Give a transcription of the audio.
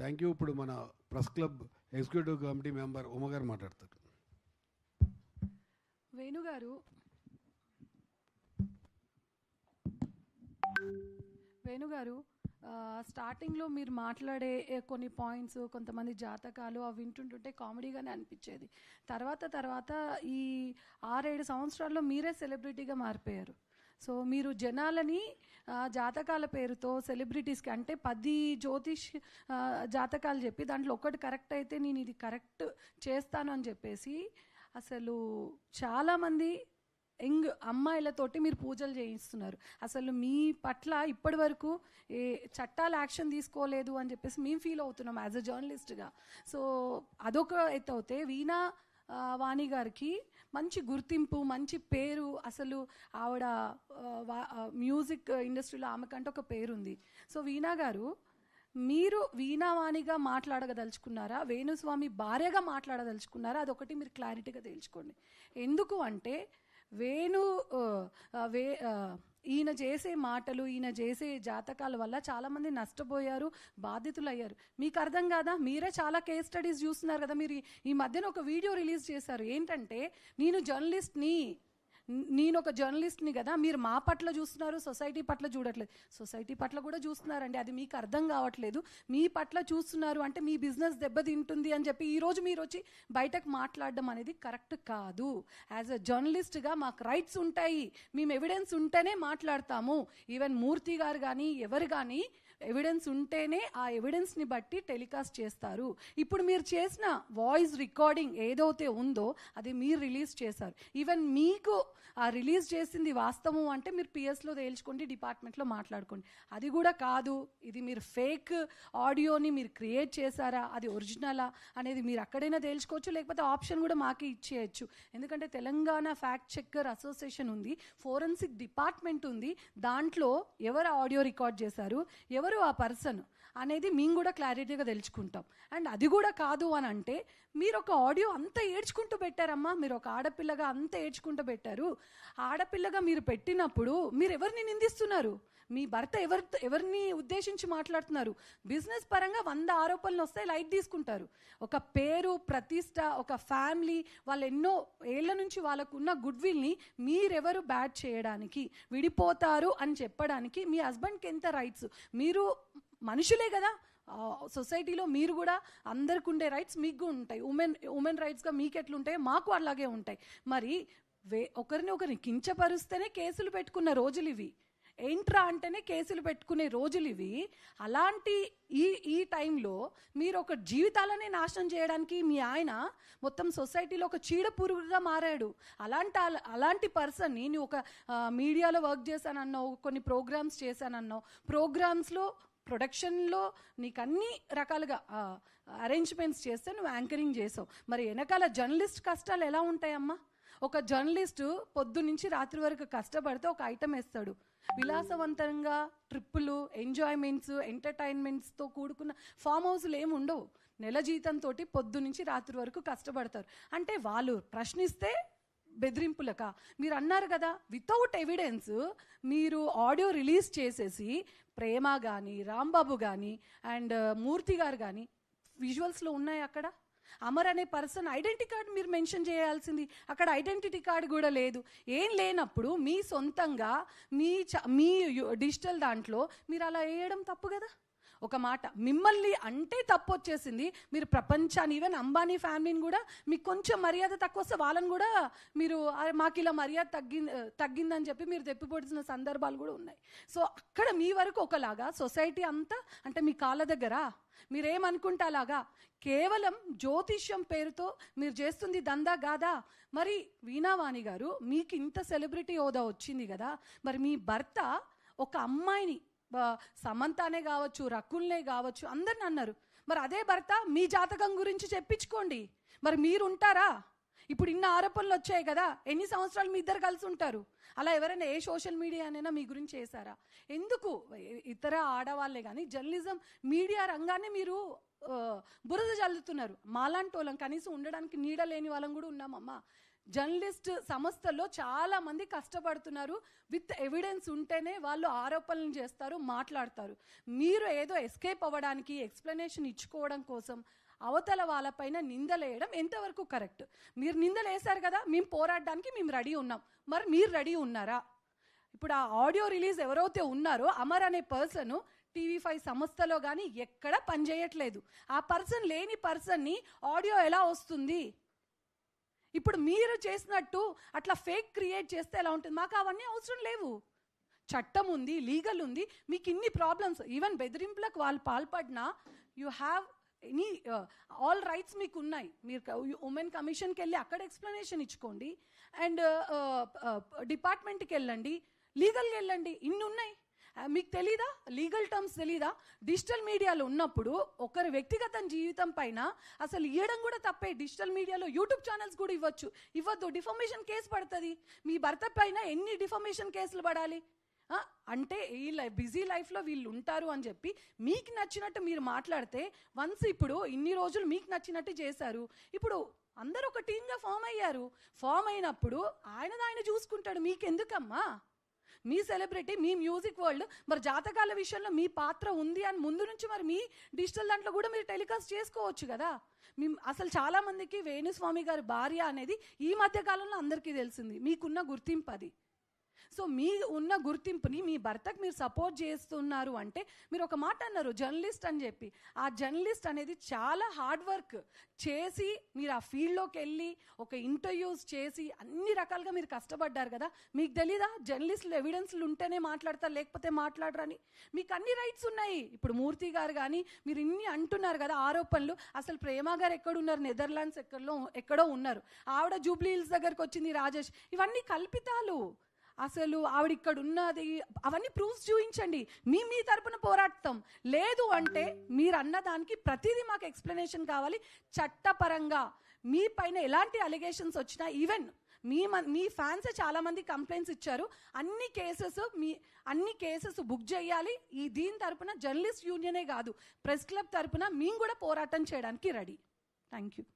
thank you ఇప్పుడు మన press club executive committee member ఉమగారు మాట్లాడతారు వేణుగారు వేణుగారు స్టార్టింగ్లో మీరు మాట్లాడే కొన్ని పాయింట్స్ కొంతమంది జాతకాలు అవి వింటుంటుంటే కామెడీగానే అనిపించేది తర్వాత తర్వాత ఈ ఆరేడు సంవత్సరాల్లో మీరే సెలబ్రిటీగా మారిపోయారు సో మీరు జనాలని జాతకాల పేరుతో సెలబ్రిటీస్కి అంటే పది జ్యోతిష్ జాతకాలు చెప్పి దాంట్లో ఒకటి కరెక్ట్ అయితే నేను ఇది కరెక్ట్ చేస్తాను అని చెప్పేసి అసలు చాలామంది యంగ్ అమ్మాయిలతోటి మీరు పూజలు చేయిస్తున్నారు అసలు మీ పట్ల ఇప్పటి వరకు ఏ చట్టాలు యాక్షన్ తీసుకోలేదు అని చెప్పేసి మేము ఫీల్ అవుతున్నాం యాజ్ అ జర్నలిస్ట్గా సో అదొక ఎత్తు అవుతే వీణా వాణి గారికి మంచి గుర్తింపు మంచి పేరు అసలు ఆవిడ మ్యూజిక్ ఇండస్ట్రీలో ఆమెకంటే ఒక పేరుంది సో వీణా గారు మీరు వీణావాణిగా మాట్లాడగదలుచుకున్నారా వేణుస్వామి భార్యగా మాట్లాడదలుచుకున్నారా అదొకటి మీరు క్లారిటీగా తెలుసుకోండి ఎందుకు అంటే వేణు వే ఈయన చేసే మాటలు ఈయన చేసే జాతకాల వల్ల చాలామంది నష్టపోయారు బాధితులు అయ్యారు మీకు అర్థం కాదా మీరే చాలా కేస్ స్టడీస్ చూస్తున్నారు కదా మీరు ఈ మధ్యన ఒక వీడియో రిలీజ్ చేశారు ఏంటంటే నేను జర్నలిస్ట్ని నేను ఒక జర్నలిస్ట్ని కదా మీరు మా పట్ల చూస్తున్నారు సొసైటీ పట్ల చూడట్లేదు సొసైటీ పట్ల కూడా చూస్తున్నారండి అది మీకు అర్థం కావట్లేదు మీ పట్ల చూస్తున్నారు అంటే మీ బిజినెస్ దెబ్బతింటుంది అని చెప్పి ఈరోజు మీరు వచ్చి బయటకు మాట్లాడడం అనేది కరెక్ట్ కాదు యాజ్ అ జర్నలిస్ట్గా మాకు రైట్స్ ఉంటాయి మేము ఎవిడెన్స్ ఉంటేనే మాట్లాడతాము ఈవెన్ మూర్తి గారు కానీ ఎవరు కానీ ఎవిడెన్స్ ఉంటేనే ఆ ఎవిడెన్స్ని బట్టి టెలికాస్ట్ చేస్తారు ఇప్పుడు మీరు చేసిన వాయిస్ రికార్డింగ్ ఏదైతే ఉందో అది మీరు రిలీజ్ చేశారు ఈవెన్ మీకు ఆ రిలీజ్ చేసింది వాస్తవం అంటే మీరు పిఎస్లో తేల్చుకోండి డిపార్ట్మెంట్లో మాట్లాడుకోండి అది కూడా కాదు ఇది మీరు ఫేక్ ఆడియోని మీరు క్రియేట్ చేశారా అది ఒరిజినలా అనేది మీరు అక్కడైనా తేల్చుకోవచ్చు లేకపోతే ఆప్షన్ కూడా మాకే ఇచ్చేయచ్చు ఎందుకంటే తెలంగాణ ఫ్యాక్ట్ చెక్కర్ అసోసియేషన్ ఉంది ఫోరెన్సిక్ డిపార్ట్మెంట్ ఉంది దాంట్లో ఎవరు ఆడియో రికార్డ్ చేశారు ఎవరు ఎవరు ఆ పర్సన్ అనేది మేము కూడా క్లారిటీగా తెలుసుకుంటాం అండ్ అది కూడా కాదు అని అంటే మీరు ఒక ఆడియో అంత ఏడ్చుకుంటూ పెట్టారమ్మా మీరు ఒక ఆడపిల్లగా అంత ఏడ్చుకుంటూ పెట్టారు ఆడపిల్లగా మీరు పెట్టినప్పుడు మీరు ఎవరిని నిందిస్తున్నారు మీ భర్త ఎవరి ఎవరిని ఉద్దేశించి మాట్లాడుతున్నారు బిజినెస్ పరంగా వంద ఆరోపణలు వస్తే లైట్ తీసుకుంటారు ఒక పేరు ప్రతిష్ట ఒక ఫ్యామిలీ వాళ్ళు ఎన్నో ఏళ్ల నుంచి వాళ్ళకున్న గుడ్ విల్ని మీరెవరు బ్యాడ్ చేయడానికి విడిపోతారు అని చెప్పడానికి మీ హస్బెండ్కి ఎంత రైట్స్ మీరు మీరు మనుషులే కదా సొసైటీలో మీరు కూడా అందరికి ఉండే రైట్స్ మీకు ఉంటాయి ఉమెన్ ఉమెన్ రైట్స్గా మీకు ఎట్లుంటాయి మాకు అలాగే ఉంటాయి మరి వే ఒకరిని ఒకరిని కించపరుస్తేనే కేసులు పెట్టుకున్న రోజులు ఇవి ఏంట్రా అంటేనే కేసులు పెట్టుకునే రోజులు ఇవి అలాంటి ఈ ఈ టైంలో మీరు ఒక జీవితాలనే నాశనం చేయడానికి మీ ఆయన మొత్తం సొసైటీలో ఒక చీడ పురుగుగా మారాడు అలాంటి అలాంటి పర్సన్ని నీ ఒక మీడియాలో వర్క్ చేశానన్నావు కొన్ని ప్రోగ్రామ్స్ చేశానన్నావు ప్రోగ్రామ్స్లో ప్రొడక్షన్లో నీకు అన్ని రకాలుగా అరేంజ్మెంట్స్ చేస్తే నువ్వు యాంకరింగ్ చేసావు మరి వెనకాల జర్నలిస్ట్ కష్టాలు ఎలా ఉంటాయమ్మా ఒక జర్నలిస్టు పొద్దు నుంచి రాత్రి వరకు కష్టపడితే ఒక ఐటమ్ వేస్తాడు విలాసవంతంగా ట్రిప్పులు ఎంజాయ్మెంట్స్ ఎంటర్టైన్మెంట్స్తో కూడుకున్న ఫామ్ హౌస్లు ఏమి ఉండవు నెల జీతంతో పొద్దు నుంచి రాత్రి వరకు కష్టపడతారు అంటే వాళ్ళు ప్రశ్నిస్తే బెదిరింపులక మీరు అన్నారు కదా వితౌట్ ఎవిడెన్స్ మీరు ఆడియో రిలీజ్ చేసేసి ప్రేమ కానీ రాంబాబు కానీ అండ్ మూర్తి గారు కానీ విజువల్స్లో ఉన్నాయి అక్కడ అమర్ అనే పర్సన్ ఐడెంటిటీ కార్డు మీరు మెన్షన్ చేయాల్సింది అక్కడ ఐడెంటిటీ కార్డు కూడా లేదు ఏం లేనప్పుడు మీ సొంతంగా మీ మీ డిజిటల్ దాంట్లో మీరు అలా వేయడం తప్పు కదా ఒక మాట మిమ్మల్ని అంటే తప్పు వచ్చేసింది మీరు ప్రపంచాన్ని ఈవెన్ అంబానీ ఫ్యామిలీని కూడా మీకు కొంచెం మర్యాద తక్కువ వస్తే వాళ్ళని కూడా మీరు మాకు ఇలా మర్యాద తగ్గి తగ్గిందని చెప్పి మీరు తెప్పిపడుతున్న సందర్భాలు కూడా ఉన్నాయి సో అక్కడ మీ వరకు ఒకలాగా సొసైటీ అంతా అంటే మీ కాళ్ళ దగ్గర మీరేమనుకుంటే అలాగా కేవలం జ్యోతిష్యం పేరుతో మీరు చేస్తుంది దందా కాదా మరి వీణావాణి గారు మీకు ఇంత సెలబ్రిటీ హోదా వచ్చింది కదా మరి మీ భర్త ఒక అమ్మాయిని సమంతానే కావచ్చు రకుల్నే కావచ్చు అందరిని అన్నారు మరి అదే భర్త మీ జాతకం గురించి చెప్పించుకోండి మరి మీరు ఉంటారా ఇప్పుడు ఇన్న ఆరోపణలు వచ్చాయి కదా ఎన్ని సంవత్సరాలు మీ ఇద్దరు కలిసి ఉంటారు అలా ఎవరైనా ఏ సోషల్ మీడియా అయినా మీ గురించి చేశారా ఎందుకు ఇతర ఆడవాళ్ళే కానీ జర్నలిజం మీడియా రంగాన్ని మీరు బురద చల్లుతున్నారు మాలాంటి వాళ్ళం కనీసం ఉండడానికి నీడ లేని వాళ్ళం కూడా ఉన్నామమ్మా జర్నలిస్ట్ సంస్థల్లో చాలా మంది కష్టపడుతున్నారు విత్ ఎవిడెన్స్ ఉంటేనే వాళ్ళు ఆరోపణలు చేస్తారు మాట్లాడతారు మీరు ఏదో ఎస్కేప్ అవ్వడానికి ఎక్స్ప్లెనేషన్ ఇచ్చుకోవడం కోసం అవతల వాళ్ళపైన నిందలేయడం ఎంతవరకు కరెక్ట్ మీరు నిందలు వేశారు కదా మేము పోరాడడానికి మేము రెడీ ఉన్నాం మరి మీరు రెడీ ఉన్నారా ఇప్పుడు ఆ ఆడియో రిలీజ్ ఎవరైతే ఉన్నారో అమర్ అనే పర్సన్ టీవీ ఫైవ్ సంస్థలో కానీ ఎక్కడ పనిచేయట్లేదు ఆ పర్సన్ లేని పర్సన్ని ఆడియో ఎలా వస్తుంది ఇప్పుడు మీరు చేసినట్టు అట్లా ఫేక్ క్రియేట్ చేస్తే ఎలా ఉంటుంది మాకు అవన్నీ అవసరం లేవు చట్టం ఉంది లీగల్ ఉంది మీకు ఇన్ని ప్రాబ్లమ్స్ ఈవెన్ బెదిరింపులకు వాళ్ళు పాల్పడినా you have any all rights మీకు ఉన్నాయి మీరు ఉమెన్ కమిషన్కి వెళ్ళి అక్కడ ఎక్స్ప్లెనేషన్ ఇచ్చుకోండి అండ్ డిపార్ట్మెంట్కి వెళ్ళండి లీగల్కి వెళ్ళండి ఇన్ని ఉన్నాయి మీకు తెలీదా లీగల్ టర్మ్స్ తెలీదా డిజిటల్ మీడియాలో ఉన్నప్పుడు ఒకరి వ్యక్తిగత జీవితం పైన అసలు ఇవ్వడం కూడా తప్పే డిజిటల్ మీడియాలో యూట్యూబ్ ఛానల్స్ కూడా ఇవ్వచ్చు ఇవ్వద్దు డిఫర్మేషన్ కేసు పడుతుంది మీ భర్త పైన ఎన్ని డిఫర్మేషన్ కేసులు పడాలి అంటే ఈ బిజీ లైఫ్లో వీళ్ళు ఉంటారు అని చెప్పి మీకు నచ్చినట్టు మీరు మాట్లాడితే వన్స్ ఇప్పుడు ఇన్ని రోజులు మీకు నచ్చినట్టు చేశారు ఇప్పుడు అందరూ ఒక టీంగా ఫామ్ అయ్యారు ఫామ్ అయినప్పుడు ఆయన ఆయన చూసుకుంటాడు మీకెందుకమ్మా మీ సెలబ్రిటీ మీ మ్యూజిక్ వరల్డ్ మరి జాతకాల విషయంలో మీ పాత్ర ఉంది అని ముందు నుంచి మరి మీ డిజిటల్ దాంట్లో కూడా మీరు టెలికాస్ట్ చేసుకోవచ్చు కదా మీ అసలు చాలామందికి వేణుస్వామి గారి భార్య అనేది ఈ మధ్య కాలంలో అందరికీ తెలిసింది మీకున్న గుర్తింపు అది సో మీ ఉన్న గుర్తింపుని మీ భర్తకు మీరు సపోర్ట్ చేస్తున్నారు అంటే మీరు ఒక మాట అన్నారు జర్నలిస్ట్ అని చెప్పి ఆ జర్నలిస్ట్ అనేది చాలా హార్డ్ వర్క్ చేసి మీరు ఆ ఫీల్డ్లోకి వెళ్ళి ఒక ఇంటర్వ్యూస్ చేసి అన్ని రకాలుగా మీరు కష్టపడ్డారు కదా మీకు తెలీదా జర్నలిస్టులు ఎవిడెన్స్లు ఉంటేనే మాట్లాడతారు లేకపోతే మాట్లాడరని మీకు అన్ని రైట్స్ ఉన్నాయి ఇప్పుడు మూర్తి గారు కానీ మీరు ఇన్ని అంటున్నారు కదా ఆరోపణలు అసలు ప్రేమ గారు ఎక్కడున్నారు నెదర్లాండ్స్ ఎక్కడో ఎక్కడో ఉన్నారు ఆవిడ జూబ్లీ హిల్స్ దగ్గరకు వచ్చింది రాజేష్ ఇవన్నీ కల్పితాలు అసలు ఆవిడ ఇక్కడ ఉన్నది అవన్నీ ప్రూఫ్స్ చూపించండి మీ మీ తరపున పోరాడతాం లేదు అంటే మీరు అన్న దానికి ప్రతిదీ మాకు ఎక్స్ప్లెనేషన్ కావాలి చట్టపరంగా మీ పైన ఎలాంటి అలిగేషన్స్ వచ్చినా ఈవెన్ మీ మీ ఫ్యాన్స్ చాలా మంది కంప్లైంట్స్ ఇచ్చారు అన్ని కేసెస్ మీ అన్ని కేసెస్ బుక్ చేయాలి ఈ దీని తరపున జర్నలిస్ట్ యూనియనే కాదు ప్రెస్ క్లబ్ తరపున మేము కూడా పోరాటం చేయడానికి రెడీ థ్యాంక్ యూ